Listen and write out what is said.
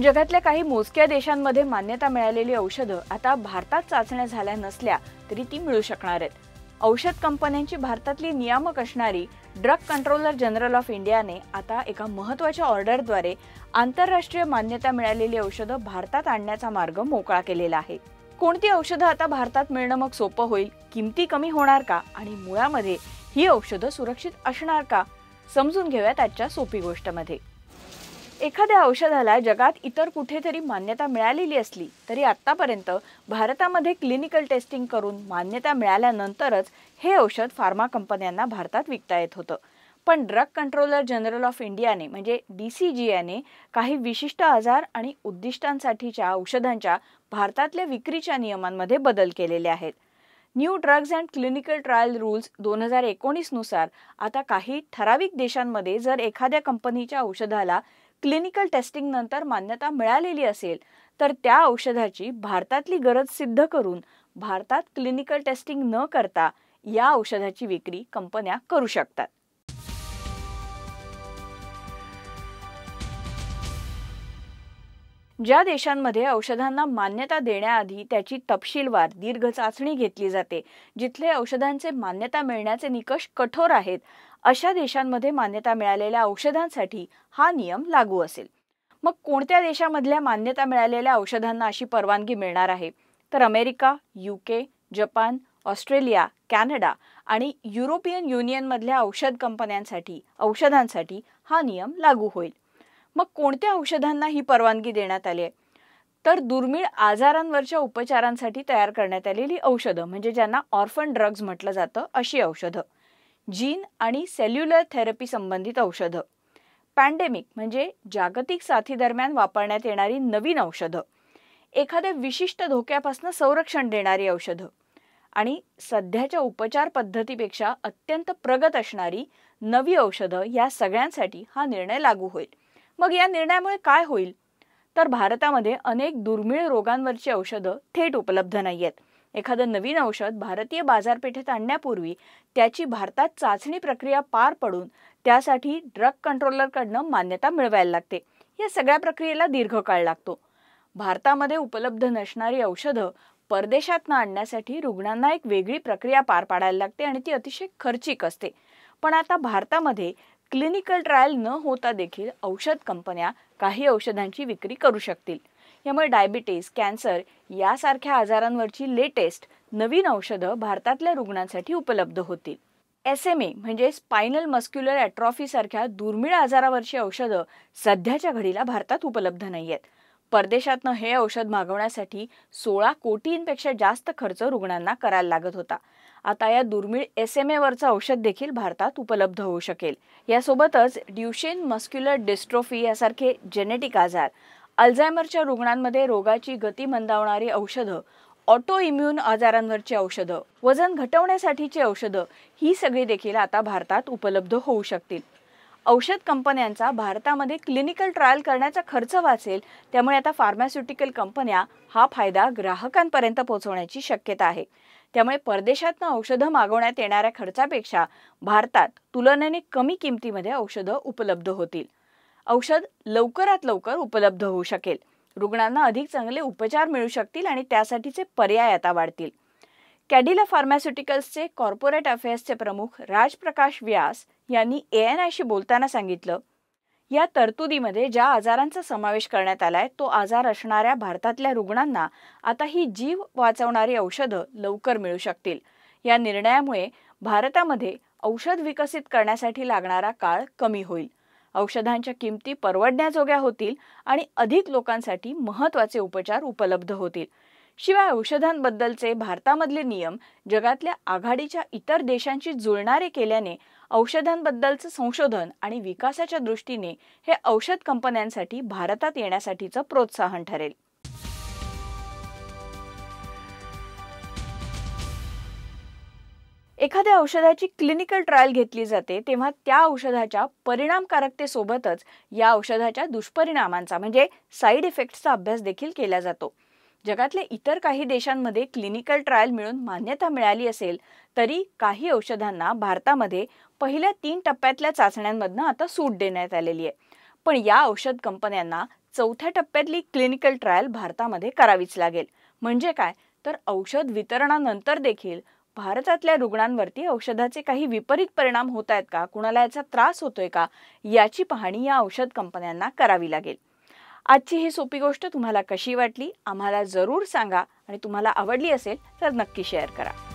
जगातल्या काही मोजक्या देशांमध्ये मान्यता मिळालेली औषधं आता भारतात चाचण्या झाल्या नसल्या तरी ती मिळू शकणार आहेत औषध कंपन्यांची भारतातली नियामक असणारी ड्रग कंट्रोलर जनरल ऑफ इंडियाने आता एका महत्त्वाच्या ऑर्डरद्वारे आंतरराष्ट्रीय मान्यता मिळालेली औषधं भारतात आणण्याचा मार्ग मोकळा केलेला आहे कोणती औषधं आता भारतात मिळणं मग सोपं होईल किमती कमी होणार का आणि मुळामध्ये ही औषधं सुरक्षित असणार का समजून घेऊयात आजच्या सोपी गोष्टमध्ये एखाद्या औषधाला जगात इतर कुठेतरी मान्यता मिळालेली असली तरी आत्तापर्यंत भारतामध्ये क्लिनिकल टेस्टिंग करून मान्यता मिळाल्यानंतरच हे औषध फार्मा कंपन्यांना भारतात विकता येत होतं पण ड्रग कंट्रोलर जनरल ऑफ इंडियाने म्हणजे डी सी जी याने काही विशिष्ट आजार आणि उद्दिष्टांसाठीच्या औषधांच्या भारतातल्या विक्रीच्या नियमांमध्ये बदल केलेले आहेत new drugs and clinical trial rules दोन हजार एकोणीसनुसार आता काही ठराविक देशांमध्ये जर एखाद्या कंपनीच्या औषधाला क्लिनिकल टेस्टिंग नंतर मान्यता मिळालेली असेल तर त्या औषधाची भारतातली गरज सिद्ध करून भारतात क्लिनिकल टेस्टिंग न करता या औषधाची विक्री कंपन्या करू शकतात ज्या देशांमध्ये औषधांना मान्यता देण्याआधी त्याची तपशीलवार दीर्घ चाचणी घेतली जाते जिथले औषधांचे मान्यता मिळण्याचे निकष कठोर आहेत अशा देशांमध्ये मान्यता मिळालेल्या औषधांसाठी हा नियम लागू असेल मग कोणत्या देशामधल्या मान्यता मिळालेल्या औषधांना अशी परवानगी मिळणार आहे तर America UK Japan Australia Canada आणि युरोपियन युनियनमधल्या औषध कंपन्यांसाठी औषधांसाठी हा नियम लागू होईल मग कोणत्या औषधांना ही परवानगी देण्यात आली आहे तर दुर्मिळ आजारांवरच्या उपचारांसाठी तयार करण्यात आलेली औषधं म्हणजे ज्यांना ऑर्फन ड्रग्ज म्हटलं जातं अशी औषधं जीन आणि सेल्युलर थेरपी संबंधित औषधं पॅन्डेमिक म्हणजे जागतिक साथीदरम्यान वापरण्यात येणारी नवीन औषधं एखाद्या विशिष्ट धोक्यापासून संरक्षण देणारी औषधं आणि सध्याच्या उपचार पद्धतीपेक्षा अत्यंत प्रगत असणारी नवी औषधं या सगळ्यांसाठी हा निर्णय लागू होईल मग या निर्णयामुळे काय होईल तर भारतामध्ये अनेक दुर्मिळ रोगांवरची औषधं थेट उपलब्ध नाही आहेत एखादं नवीन औषध भारतीय बाजारपेठेत आणण्यापूर्वी त्याची भारतात चाचणी प्रक्रिया पार पडून त्यासाठी ड्रग कंट्रोलरकडनं मान्यता मिळवायला लागते या सगळ्या प्रक्रियेला दीर्घकाळ लागतो भारतामध्ये उपलब्ध नसणारी औषधं परदेशातनं आणण्यासाठी रुग्णांना एक वेगळी प्रक्रिया पार पाडायला लागते आणि ती अतिशय खर्चिक असते पण आता भारतामध्ये क्लिनिकल ट्रायल न होता देखील औषध कंपन्या काही औषधांची विक्री करू शकतील यामुळे डायबिटीज कॅन्सर यासारख्या आजारांवरची लेटेस्ट नवीन औषधं भारतातल्या रुग्णांसाठी उपलब्ध होतील एस एम ए म्हणजे स्पायनल मस्क्युलर ॲट्रॉफी सारख्या दुर्मिळ आजारावरची औषधं सध्याच्या घडीला भारतात उपलब्ध नाही आहेत परदेशातनं हे औषध मागवण्यासाठी सोळा कोटींपेक्षा जास्त खर्च रुग्णांना करायला लागत होता आता या दुर्मिळ एस एम एवरचं औषध देखील भारतात उपलब्ध होऊ शकेल यासोबतच ड्युशेन मस्क्युलर डिस्ट्रोफी यासारखे जेनेटिक आजार अल्झायमरच्या रुग्णांमध्ये रोगाची गती मंदावणारी औषधं ऑटो इम्युन आजारांवरची औषधं वजन घटवण्यासाठीची औषधं ही सगळी देखील आता भारतात उपलब्ध होऊ शकतील औषध कंपन्यांचा भारतामध्ये क्लिनिकल ट्रायल करण्याचा खर्च वाचेल त्यामुळे आता फार्मास्युटिकल कंपन्या हा फायदा ग्राहकांपर्यंत पोहोचवण्याची शक्यता आहे त्यामुळे परदेशातनं औषधं मागवण्यात येणाऱ्या खर्चापेक्षा भारतात तुलनेने कमी किमतीमध्ये औषधं उपलब्ध होतील औषध लवकरात लवकर उपलब्ध होऊ शकेल रुग्णांना अधिक चांगले उपचार मिळू शकतील आणि त्यासाठीचे पर्याय आता वाढतील कॅडिला फार्मास्युटिकल्सचे कॉर्पोरेट अफेअर्सचे प्रमुख राजप्रकाश व्यास यांनी ए एन आयशी बोलताना सांगितलं या तरतुदीमध्ये ज्या आजारांचा समावेश करण्यात आलाय तो आजार असणाऱ्या भारतातल्या रुग्णांना आता ही जीव वाचवणारी औषधं लवकर मिळू शकतील या निर्णयामुळे भारतामध्ये औषध विकसित करण्यासाठी लागणारा काळ कमी होईल औषधांच्या किमती परवडण्याजोग्या होतील आणि अधिक लोकांसाठी महत्त्वाचे उपचार उपलब्ध होतील शिवाय औषधांबद्दलचे भारतामधले नियम जगातल्या आघाडीच्या इतर देशांशी जुळणारे केल्याने औषधांबद्दलचं संशोधन आणि विकासाच्या दृष्टीने हे औषध कंपन्यांसाठी भारतात येण्यासाठीचं प्रोत्साहन ठरेल एखाद्या औषधाची क्लिनिकल ट्रायल घेतली जाते तेव्हा त्या औषधाच्या परिणामकारकतेसोबतच या औषधाच्या दुष्परिणामांचा म्हणजे साईड इफेक्ट्सचा अभ्यास देखील केला जातो जगातल्या इतर काही देशांमध्ये क्लिनिकल ट्रायल मिळून मान्यता मिळाली असेल तरी काही औषधांना भारतामध्ये पहिल्या तीन टप्प्यातल्या चाचण्यांमधनं आता सूट देण्यात आलेली आहे पण या औषध कंपन्यांना चौथ्या टप्प्यातली क्लिनिकल ट्रायल भारतामध्ये करावीच लागेल म्हणजे काय तर औषध वितरणानंतर देखील भारतातल्या रुग्णांवरती औषधाचे काही विपरीत परिणाम होत आहेत का कुणाला याचा त्रास होतोय का याची पाहणी या औषध कंपन्यांना करावी लागेल आजची ही सोपी गोष्ट तुम्हाला कशी वाटली आम्हाला जरूर सांगा आणि तुम्हाला आवडली असेल तर नक्की शेअर करा